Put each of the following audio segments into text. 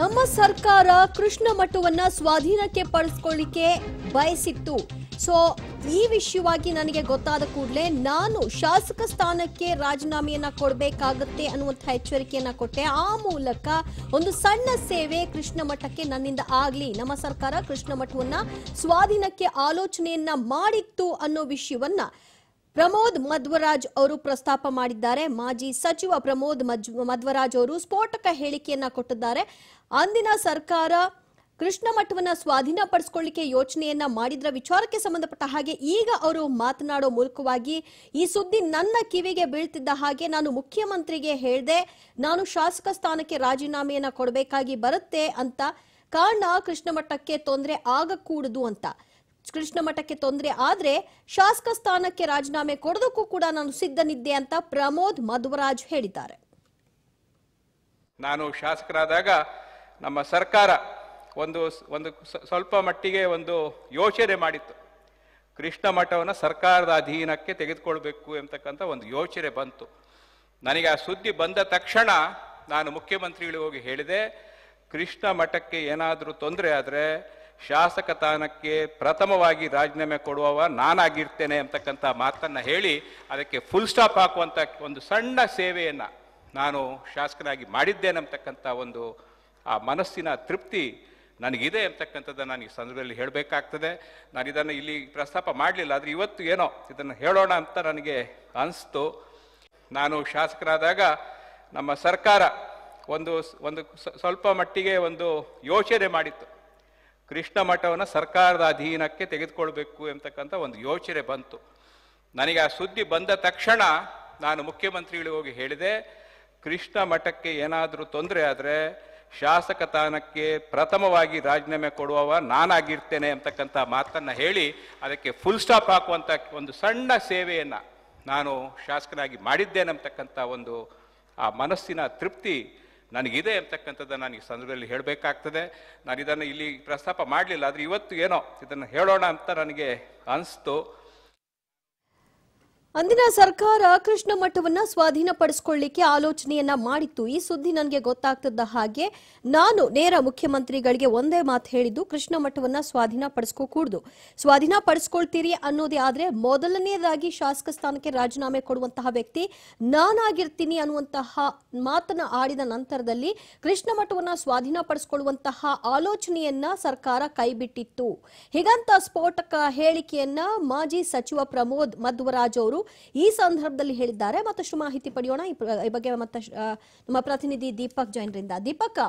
ನಮ್ಮ ಸರ್ಕಾರ ಕೃಷ್ಣ ಮಠವನ್ನ ಸ್ವಾಧೀನಕ್ಕೆ ಪಡಿಸ್ಕೊಳ್ಳಿಕ್ಕೆ ಬಯಸಿತ್ತು ಸೊ ಈ ವಿಷಯವಾಗಿ ನನಗೆ ಗೊತ್ತಾದ ಕೂಡಲೇ ನಾನು ಶಾಸಕ ಸ್ಥಾನಕ್ಕೆ ರಾಜೀನಾಮೆಯನ್ನ ಕೊಡಬೇಕಾಗುತ್ತೆ ಅನ್ನುವಂಥ ಎಚ್ಚರಿಕೆಯನ್ನ ಕೊಟ್ಟೆ ಆ ಮೂಲಕ ಒಂದು ಸಣ್ಣ ಸೇವೆ ಕೃಷ್ಣ ಮಠಕ್ಕೆ ನನ್ನಿಂದ ಆಗಲಿ ನಮ್ಮ ಸರ್ಕಾರ ಕೃಷ್ಣ ಮಠವನ್ನ ಸ್ವಾಧೀನಕ್ಕೆ ಆಲೋಚನೆಯನ್ನ ಮಾಡಿತ್ತು ಅನ್ನೋ ವಿಷಯವನ್ನ ಪ್ರಮೋದ್ ಮಧ್ವರಾಜ್ ಅವರು ಪ್ರಸ್ತಾಪ ಮಾಡಿದ್ದಾರೆ ಮಾಜಿ ಸಚಿವ ಪ್ರಮೋದ್ ಮಧ್ವರಾಜ್ ಅವರು ಸ್ಫೋಟಕ ಹೇಳಿಕೆಯನ್ನ ಕೊಟ್ಟಿದ್ದಾರೆ ಅಂದಿನ ಸರ್ಕಾರ ಕೃಷ್ಣ ಮಠವನ್ನ ಸ್ವಾಧೀನಪಡಿಸಿಕೊಳ್ಳಿಕ್ಕೆ ಯೋಚನೆಯನ್ನ ಮಾಡಿದ್ರ ವಿಚಾರಕ್ಕೆ ಸಂಬಂಧಪಟ್ಟ ಹಾಗೆ ಈಗ ಅವರು ಮಾತನಾಡೋ ಮೂಲಕವಾಗಿ ಈ ಸುದ್ದಿ ನನ್ನ ಕಿವಿಗೆ ಬೀಳ್ತಿದ್ದ ಹಾಗೆ ನಾನು ಮುಖ್ಯಮಂತ್ರಿಗೆ ಹೇಳಿದೆ ನಾನು ಶಾಸಕ ಸ್ಥಾನಕ್ಕೆ ರಾಜೀನಾಮೆಯನ್ನ ಕೊಡಬೇಕಾಗಿ ಬರುತ್ತೆ ಅಂತ ಕಾರಣ ಕೃಷ್ಣ ಮಠಕ್ಕೆ ತೊಂದರೆ ಆಗಕೂಡದು ಅಂತ ಕೃಷ್ಣ ಮಠಕ್ಕೆ ತೊಂದರೆ ಆದರೆ ಶಾಸಕ ಸ್ಥಾನಕ್ಕೆ ರಾಜೀನಾಮೆ ಕೊಡೋದಕ್ಕೂ ಕೂಡ ನಾನು ಸಿದ್ಧನಿದ್ದೆ ಅಂತ ಪ್ರಮೋದ್ ಮಧ್ವರಾಜ್ ಹೇಳಿದ್ದಾರೆ ನಾನು ಶಾಸಕರಾದಾಗ ನಮ್ಮ ಸರ್ಕಾರ ಒಂದು ಒಂದು ಸ್ವಲ್ಪ ಮಟ್ಟಿಗೆ ಒಂದು ಯೋಚನೆ ಮಾಡಿತ್ತು ಕೃಷ್ಣ ಮಠವನ್ನು ಸರ್ಕಾರದ ಅಧೀನಕ್ಕೆ ತೆಗೆದುಕೊಳ್ಬೇಕು ಎಂತಕ್ಕಂಥ ಒಂದು ಯೋಚನೆ ಬಂತು ನನಗೆ ಆ ಸುದ್ದಿ ಬಂದ ತಕ್ಷಣ ನಾನು ಮುಖ್ಯಮಂತ್ರಿಗಳಿಗೆ ಹೋಗಿ ಹೇಳಿದೆ ಕೃಷ್ಣ ಮಠಕ್ಕೆ ಏನಾದರೂ ತೊಂದರೆ ಆದರೆ ಶಾಸಕ ತಾನಕ್ಕೆ ಪ್ರಥಮವಾಗಿ ರಾಜೀನಾಮೆ ಕೊಡುವವ ನಾನಾಗಿರ್ತೇನೆ ಅಂತಕ್ಕಂಥ ಮಾತನ್ನು ಹೇಳಿ ಅದಕ್ಕೆ ಫುಲ್ ಸ್ಟಾಪ್ ಹಾಕುವಂಥ ಒಂದು ಸಣ್ಣ ಸೇವೆಯನ್ನು ನಾನು ಶಾಸಕನಾಗಿ ಮಾಡಿದ್ದೇನೆ ಅಂತಕ್ಕಂಥ ಒಂದು ಆ ಮನಸ್ಸಿನ ತೃಪ್ತಿ ನನಗಿದೆ ಅಂತಕ್ಕಂಥದ್ದು ನಾನು ಈ ಸಂದರ್ಭದಲ್ಲಿ ಹೇಳಬೇಕಾಗ್ತದೆ ನಾನು ಇದನ್ನು ಇಲ್ಲಿ ಪ್ರಸ್ತಾಪ ಮಾಡಲಿಲ್ಲ ಆದರೆ ಇವತ್ತು ಏನೋ ಇದನ್ನು ಹೇಳೋಣ ಅಂತ ನನಗೆ ಅನಿಸ್ತು ನಾನು ಶಾಸಕರಾದಾಗ ನಮ್ಮ ಸರ್ಕಾರ ಒಂದು ಒಂದು ಸ್ವಲ್ಪ ಮಟ್ಟಿಗೆ ಒಂದು ಯೋಚನೆ ಮಾಡಿತ್ತು ಕೃಷ್ಣ ಮಠವನ್ನು ಸರ್ಕಾರದ ಅಧೀನಕ್ಕೆ ತೆಗೆದುಕೊಳ್ಬೇಕು ಎಂತಕ್ಕಂಥ ಒಂದು ಯೋಚನೆ ಬಂತು ನನಗೆ ಆ ಸುದ್ದಿ ಬಂದ ತಕ್ಷಣ ನಾನು ಮುಖ್ಯಮಂತ್ರಿಗಳಿಗೆ ಹೋಗಿ ಹೇಳಿದೆ ಕೃಷ್ಣ ಮಠಕ್ಕೆ ಏನಾದರೂ ತೊಂದರೆ ಆದರೆ ಶಾಸಕ ತಾನಕ್ಕೆ ಪ್ರಥಮವಾಗಿ ರಾಜೀನಾಮೆ ಕೊಡುವವ ನಾನಾಗಿರ್ತೇನೆ ಅಂತಕ್ಕಂಥ ಮಾತನ್ನು ಹೇಳಿ ಅದಕ್ಕೆ ಫುಲ್ ಸ್ಟಾಪ್ ಹಾಕುವಂಥ ಒಂದು ಸಣ್ಣ ಸೇವೆಯನ್ನು ನಾನು ಶಾಸಕನಾಗಿ ಮಾಡಿದ್ದೇನೆ ಅಂತಕ್ಕಂಥ ಒಂದು ಆ ಮನಸ್ಸಿನ ತೃಪ್ತಿ ನನಗಿದೆ ಅಂತಕ್ಕಂಥದ್ದು ನಾನು ಈ ಸಂದರ್ಭದಲ್ಲಿ ಹೇಳಬೇಕಾಗ್ತದೆ ನಾನು ಇದನ್ನು ಇಲ್ಲಿ ಪ್ರಸ್ತಾಪ ಮಾಡಲಿಲ್ಲ ಆದರೆ ಇವತ್ತು ಏನೋ ಇದನ್ನು ಹೇಳೋಣ ಅಂತ ನನಗೆ ಅನಿಸ್ತು ಅಂದಿನ ಸರ್ಕಾರ ಕೃಷ್ಣ ಮಠವನ್ನು ಸ್ವಾಧೀನಪಡಿಸಿಕೊಳ್ಳಿಕ್ಕೆ ಆಲೋಚನೆಯನ್ನ ಮಾಡಿತ್ತು ಈ ಸುದ್ದಿ ನನಗೆ ಗೊತ್ತಾಗ್ತದ ಹಾಗೆ ನಾನು ನೇರ ಮುಖ್ಯಮಂತ್ರಿಗಳಿಗೆ ಒಂದೇ ಮಾತು ಹೇಳಿದ್ದು ಕೃಷ್ಣ ಮಠವನ್ನು ಸ್ವಾಧೀನಪಡಿಸ್ಕೋಕೂಡ್ದು ಸ್ವಾಧೀನ ಪಡಿಸ್ಕೊಳ್ತೀರಿ ಅನ್ನೋದೇ ಆದರೆ ಮೊದಲನೇದಾಗಿ ಶಾಸಕ ಸ್ಥಾನಕ್ಕೆ ರಾಜೀನಾಮೆ ಕೊಡುವಂತಹ ವ್ಯಕ್ತಿ ನಾನಾಗಿರ್ತೀನಿ ಅನ್ನುವಂತಹ ಮಾತನ್ನ ಆಡಿದ ನಂತರದಲ್ಲಿ ಕೃಷ್ಣ ಮಠವನ್ನು ಸ್ವಾಧೀನಪಡಿಸಿಕೊಳ್ಳುವಂತಹ ಆಲೋಚನೆಯನ್ನ ಸರ್ಕಾರ ಕೈಬಿಟ್ಟಿತ್ತು ಹೀಗಂತ ಸ್ಫೋಟಕ ಹೇಳಿಕೆಯನ್ನ ಮಾಜಿ ಸಚಿವ ಪ್ರಮೋದ್ ಮಧ್ವರಾಜ್ ಅವರು ಈ ಸಂದರ್ಭದಲ್ಲಿ ಹೇಳಿದ್ದಾರೆ ಮತ್ತಷ್ಟು ಮಾಹಿತಿ ಪಡೆಯೋಣ ಈ ಬಗ್ಗೆ ಮತ್ತಷ್ಟು ನಮ್ಮ ಪ್ರತಿನಿಧಿ ದೀಪಕ್ ಜೈನ್ರಿಂದ ದೀಪಕ್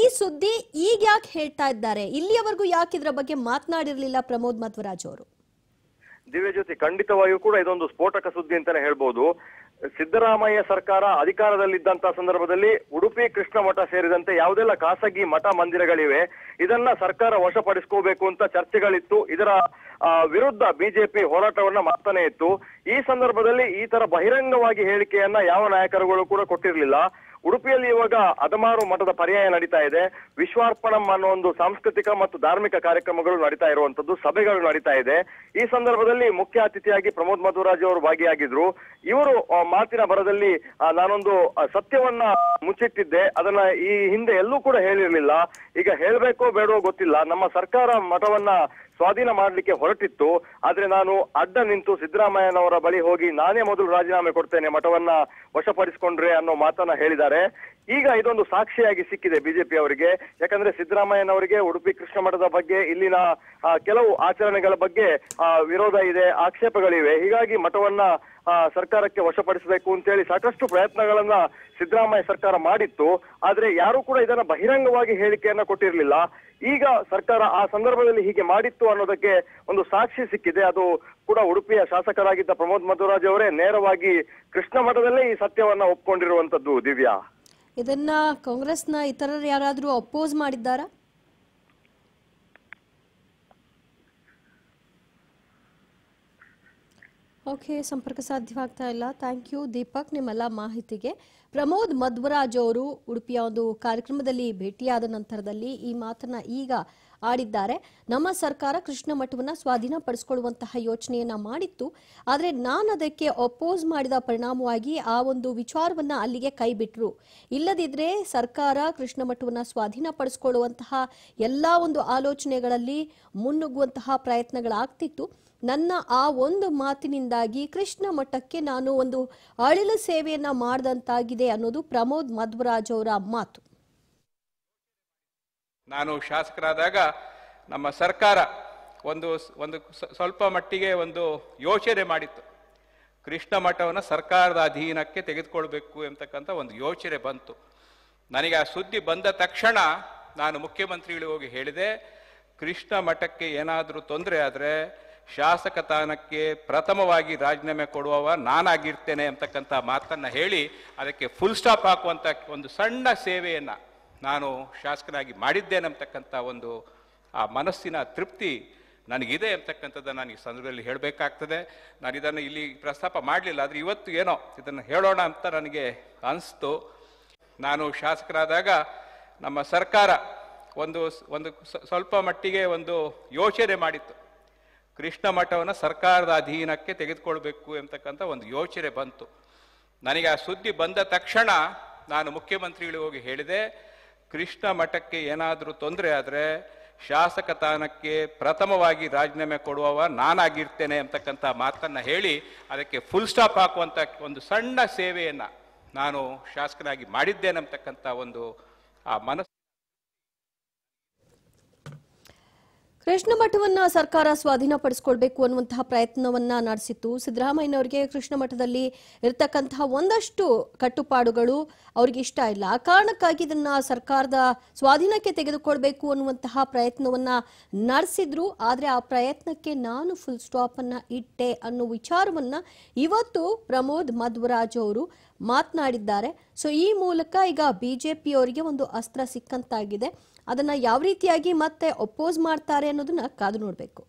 ಈ ಸುದ್ದಿ ಈಗ ಯಾಕೆ ಹೇಳ್ತಾ ಇದ್ದಾರೆ ಇಲ್ಲಿಯವರೆಗೂ ಯಾಕೆ ಇದರ ಬಗ್ಗೆ ಮಾತನಾಡಿರಲಿಲ್ಲ ಪ್ರಮೋದ್ ಮಧ್ವರಾಜ್ ಅವರು ದಿವ್ಯ ಜ್ಯೋತಿ ಖಂಡಿತವಾಗಿಯೂ ಕೂಡ ಇದೊಂದು ಸ್ಫೋಟಕ ಸುದ್ದಿ ಅಂತಾನೆ ಹೇಳ್ಬೋದು ಸಿದ್ದರಾಮಯ್ಯ ಸರ್ಕಾರ ಅಧಿಕಾರದಲ್ಲಿದ್ದಂತಹ ಸಂದರ್ಭದಲ್ಲಿ ಉಡುಪಿ ಕೃಷ್ಣ ಮಠ ಸೇರಿದಂತೆ ಯಾವುದೆಲ್ಲ ಖಾಸಗಿ ಮಠ ಮಂದಿರಗಳಿವೆ ಇದನ್ನ ಸರ್ಕಾರ ವಶಪಡಿಸ್ಕೋಬೇಕು ಅಂತ ಚರ್ಚೆಗಳಿತ್ತು ಇದರ ವಿರುದ್ಧ ಬಿಜೆಪಿ ಹೋರಾಟವನ್ನ ಮಾಡ್ತಾನೆ ಇತ್ತು ಈ ಸಂದರ್ಭದಲ್ಲಿ ಈ ತರ ಬಹಿರಂಗವಾಗಿ ಹೇಳಿಕೆಯನ್ನ ಯಾವ ನಾಯಕರುಗಳು ಕೂಡ ಕೊಟ್ಟಿರಲಿಲ್ಲ ಉಡುಪಿಯಲ್ಲಿ ಇವಾಗ ಹದಮಾರು ಮಠದ ಪರ್ಯಾಯ ನಡೀತಾ ಇದೆ ವಿಶ್ವಾರ್ಪಣಂ ಅನ್ನೋ ಒಂದು ಸಾಂಸ್ಕೃತಿಕ ಮತ್ತು ಧಾರ್ಮಿಕ ಕಾರ್ಯಕ್ರಮಗಳು ನಡೀತಾ ಇರುವಂತದ್ದು ಸಭೆಗಳು ನಡೀತಾ ಇದೆ ಈ ಸಂದರ್ಭದಲ್ಲಿ ಮುಖ್ಯ ಅತಿಥಿಯಾಗಿ ಪ್ರಮೋದ್ ಮಧುರಾಜ್ ಅವರು ಭಾಗಿಯಾಗಿದ್ರು ಇವರು ಮಾತಿನ ಬರದಲ್ಲಿ ನಾನೊಂದು ಸತ್ಯವನ್ನ ಮುಚ್ಚಿಟ್ಟಿದ್ದೆ ಅದನ್ನ ಈ ಹಿಂದೆ ಎಲ್ಲೂ ಕೂಡ ಹೇಳಿರಲಿಲ್ಲ ಈಗ ಹೇಳ್ಬೇಕೋ ಬೇಡವೋ ಗೊತ್ತಿಲ್ಲ ನಮ್ಮ ಸರ್ಕಾರ ಮಠವನ್ನ ಸ್ವಾಧೀನ ಮಾಡಲಿಕ್ಕೆ ಹೊರಟಿತ್ತು ಆದ್ರೆ ನಾನು ಅಡ್ಡ ನಿಂತು ಸಿದ್ದರಾಮಯ್ಯನವರ ಬಳಿ ಹೋಗಿ ನಾನೇ ಮೊದಲು ರಾಜೀನಾಮೆ ಕೊಡ್ತೇನೆ ಮಠವನ್ನ ವಶಪಡಿಸಿಕೊಂಡ್ರೆ ಅನ್ನೋ ಮಾತನ್ನ ಹೇಳಿದ್ದಾರೆ ಈಗ ಇದೊಂದು ಸಾಕ್ಷಿಯಾಗಿ ಸಿಕ್ಕಿದೆ ಬಿಜೆಪಿ ಅವರಿಗೆ ಯಾಕಂದ್ರೆ ಸಿದ್ದರಾಮಯ್ಯನವರಿಗೆ ಉಡುಪಿ ಕೃಷ್ಣ ಮಠದ ಬಗ್ಗೆ ಇಲ್ಲಿನ ಕೆಲವು ಆಚರಣೆಗಳ ಬಗ್ಗೆ ವಿರೋಧ ಇದೆ ಆಕ್ಷೇಪಗಳಿವೆ ಹೀಗಾಗಿ ಮಠವನ್ನ ಸರ್ಕಾರಕ್ಕೆ ವಶಪಡಿಸಬೇಕು ಅಂತೇಳಿ ಸಾಕಷ್ಟು ಪ್ರಯತ್ನಗಳನ್ನ ಸಿದ್ದರಾಮಯ್ಯ ಸರ್ಕಾರ ಮಾಡಿತ್ತು ಆದ್ರೆ ಯಾರು ಕೂಡ ಇದನ್ನ ಬಹಿರಂಗವಾಗಿ ಹೇಳಿಕೆಯನ್ನ ಕೊಟ್ಟಿರಲಿಲ್ಲ ಈಗ ಸರ್ಕಾರ ಆ ಸಂದರ್ಭದಲ್ಲಿ ಹೀಗೆ ಮಾಡಿತ್ತು ಅನ್ನೋದಕ್ಕೆ ಒಂದು ಸಾಕ್ಷಿ ಸಿಕ್ಕಿದೆ ಅದು ಕೂಡ ಉಡುಪಿಯ ಶಾಸಕರಾಗಿದ್ದ ಪ್ರಮೋದ್ ಮಧುರಾಜ್ ಅವರೇ ನೇರವಾಗಿ ಕೃಷ್ಣ ಮಠದಲ್ಲೇ ಈ ಸತ್ಯವನ್ನ ಒಪ್ಕೊಂಡಿರುವಂತದ್ದು ದಿವ್ಯಾ ಇದನ್ನ ಕಾಂಗ್ರೆಸ್ನ ಇತರರು ಯಾರಾದರೂ ಅಪೋಸ್ ಮಾಡಿದ್ದಾರಾ ಓಕೆ ಸಂಪರ್ಕ ಸಾಧ್ಯವಾಗ್ತಾ ಇಲ್ಲ ಥ್ಯಾಂಕ್ ಯು ದೀಪಕ್ ನಿಮ್ಮೆಲ್ಲ ಮಾಹಿತಿಗೆ ಪ್ರಮೋದ್ ಮಧ್ವರಾಜ್ ಅವರು ಉಡುಪಿಯ ಒಂದು ಕಾರ್ಯಕ್ರಮದಲ್ಲಿ ಭೇಟಿಯಾದ ನಂತರದಲ್ಲಿ ಈ ಮಾತನ್ನ ಈಗ ಆಡಿದ್ದಾರೆ ನಮ್ಮ ಸರ್ಕಾರ ಕೃಷ್ಣ ಮಠವನ್ನು ಸ್ವಾಧೀನಪಡಿಸಿಕೊಳ್ಳುವಂತಹ ಯೋಚನೆಯನ್ನು ಮಾಡಿತ್ತು ಆದರೆ ನಾನು ಅದಕ್ಕೆ ಅಪೋಸ್ ಮಾಡಿದ ಪರಿಣಾಮವಾಗಿ ಆ ಒಂದು ವಿಚಾರವನ್ನು ಅಲ್ಲಿಗೆ ಕೈಬಿಟ್ರು ಇಲ್ಲದಿದ್ದರೆ ಸರ್ಕಾರ ಕೃಷ್ಣ ಮಠವನ್ನು ಸ್ವಾಧೀನಪಡಿಸಿಕೊಳ್ಳುವಂತಹ ಎಲ್ಲ ಒಂದು ಆಲೋಚನೆಗಳಲ್ಲಿ ಮುನ್ನುಗ್ಗುವಂತಹ ಪ್ರಯತ್ನಗಳಾಗ್ತಿತ್ತು ನನ್ನ ಆ ಒಂದು ಮಾತಿನಿಂದಾಗಿ ಕೃಷ್ಣ ಮಠಕ್ಕೆ ನಾನು ಒಂದು ಅಳಿಲು ಸೇವೆಯನ್ನು ಮಾಡಿದಂತಾಗಿದೆ ಅನ್ನೋದು ಪ್ರಮೋದ್ ಮಧ್ವರಾಜ್ ಅವರ ಮಾತು ನಾನು ಶಾಸಕರಾದಾಗ ನಮ್ಮ ಸರ್ಕಾರ ಒಂದು ಒಂದು ಸ್ವಲ್ಪ ಮಟ್ಟಿಗೆ ಒಂದು ಯೋಚನೆ ಮಾಡಿತ್ತು ಕೃಷ್ಣ ಮಠವನ್ನು ಸರ್ಕಾರದ ಅಧೀನಕ್ಕೆ ತೆಗೆದುಕೊಳ್ಬೇಕು ಎಂತಕ್ಕಂಥ ಒಂದು ಯೋಚನೆ ಬಂತು ನನಗೆ ಆ ಸುದ್ದಿ ಬಂದ ತಕ್ಷಣ ನಾನು ಮುಖ್ಯಮಂತ್ರಿಗಳಿಗೆ ಹೋಗಿ ಹೇಳಿದೆ ಕೃಷ್ಣ ಮಠಕ್ಕೆ ಏನಾದರೂ ತೊಂದರೆ ಆದರೆ ಶಾಸಕ ತಾನಕ್ಕೆ ಪ್ರಥಮವಾಗಿ ರಾಜೀನಾಮೆ ಕೊಡುವವ ನಾನಾಗಿರ್ತೇನೆ ಅಂತಕ್ಕಂಥ ಮಾತನ್ನು ಹೇಳಿ ಅದಕ್ಕೆ ಫುಲ್ ಸ್ಟಾಪ್ ಹಾಕುವಂಥ ಒಂದು ಸಣ್ಣ ಸೇವೆಯನ್ನು ನಾನು ಶಾಸಕನಾಗಿ ಮಾಡಿದ್ದೇನೆಂಬತಕ್ಕಂಥ ಒಂದು ಆ ಮನಸ್ಸಿನ ತೃಪ್ತಿ ನನಗಿದೆ ಅಂತಕ್ಕಂಥದ್ದು ನಾನು ಈ ಸಂದರ್ಭದಲ್ಲಿ ಹೇಳಬೇಕಾಗ್ತದೆ ನಾನು ಇದನ್ನು ಇಲ್ಲಿ ಪ್ರಸ್ತಾಪ ಮಾಡಲಿಲ್ಲ ಆದರೆ ಇವತ್ತು ಏನೋ ಇದನ್ನು ಹೇಳೋಣ ಅಂತ ನನಗೆ ಅನಿಸ್ತು ನಾನು ಶಾಸಕರಾದಾಗ ನಮ್ಮ ಸರ್ಕಾರ ಒಂದು ಒಂದು ಸ್ವಲ್ಪ ಮಟ್ಟಿಗೆ ಒಂದು ಯೋಚನೆ ಮಾಡಿತ್ತು ಕೃಷ್ಣ ಮಠವನ್ನು ಸರ್ಕಾರದ ಅಧೀನಕ್ಕೆ ತೆಗೆದುಕೊಳ್ಬೇಕು ಎಂತಕ್ಕಂಥ ಒಂದು ಯೋಚನೆ ಬಂತು ನನಗೆ ಆ ಸುದ್ದಿ ಬಂದ ತಕ್ಷಣ ನಾನು ಮುಖ್ಯಮಂತ್ರಿಗಳಿಗೆ ಹೋಗಿ ಹೇಳಿದೆ ಕೃಷ್ಣ ಮಠಕ್ಕೆ ಏನಾದರೂ ತೊಂದರೆ ಆದರೆ ಶಾಸಕ ತಾನಕ್ಕೆ ಪ್ರಥಮವಾಗಿ ರಾಜೀನಾಮೆ ಕೊಡುವವ ನಾನಾಗಿರ್ತೇನೆ ಅಂತಕ್ಕಂಥ ಮಾತನ್ನು ಹೇಳಿ ಅದಕ್ಕೆ ಫುಲ್ ಸ್ಟಾಪ್ ಹಾಕುವಂಥ ಒಂದು ಸಣ್ಣ ಸೇವೆಯನ್ನು ನಾನು ಶಾಸಕನಾಗಿ ಮಾಡಿದ್ದೇನೆ ಅಂತಕ್ಕಂಥ ಒಂದು ಆ ಮನಸ್ಸು ಕೃಷ್ಣ ಮಠವನ್ನ ಸರ್ಕಾರ ಸ್ವಾಧೀನಪಡಿಸಿಕೊಳ್ಬೇಕು ಅನ್ನುವಂತಹ ಪ್ರಯತ್ನವನ್ನ ನಡೆಸಿತ್ತು ಸಿದ್ದರಾಮಯ್ಯನವರಿಗೆ ಕೃಷ್ಣ ಮಠದಲ್ಲಿ ಇರತಕ್ಕಂತಹ ಒಂದಷ್ಟು ಕಟ್ಟುಪಾಡುಗಳು ಅವ್ರಿಗೆ ಇಷ್ಟ ಇಲ್ಲ ಆ ಕಾರಣಕ್ಕಾಗಿ ಇದನ್ನ ಸರ್ಕಾರದ ಸ್ವಾಧೀನಕ್ಕೆ ತೆಗೆದುಕೊಳ್ಬೇಕು ಅನ್ನುವಂತಹ ಪ್ರಯತ್ನವನ್ನ ನಡೆಸಿದ್ರು ಆದರೆ ಆ ಪ್ರಯತ್ನಕ್ಕೆ ನಾನು ಫುಲ್ ಸ್ಟಾಪ್ ಅನ್ನ ಇಟ್ಟೆ ಅನ್ನೋ ವಿಚಾರವನ್ನ ಇವತ್ತು ಪ್ರಮೋದ್ ಮಧ್ವರಾಜ್ ಅವರು ಮಾತನಾಡಿದ್ದಾರೆ ಸೊ ಈ ಮೂಲಕ ಈಗ ಬಿಜೆಪಿಯವರಿಗೆ ಒಂದು ಅಸ್ತ್ರ ಸಿಕ್ಕಂತಾಗಿದೆ ಅದನ್ನು ಯಾವ ರೀತಿಯಾಗಿ ಮತ್ತೆ ಅಪೋಸ್ ಮಾಡ್ತಾರೆ ಅನ್ನೋದನ್ನ ಕಾದು ನೋಡಬೇಕು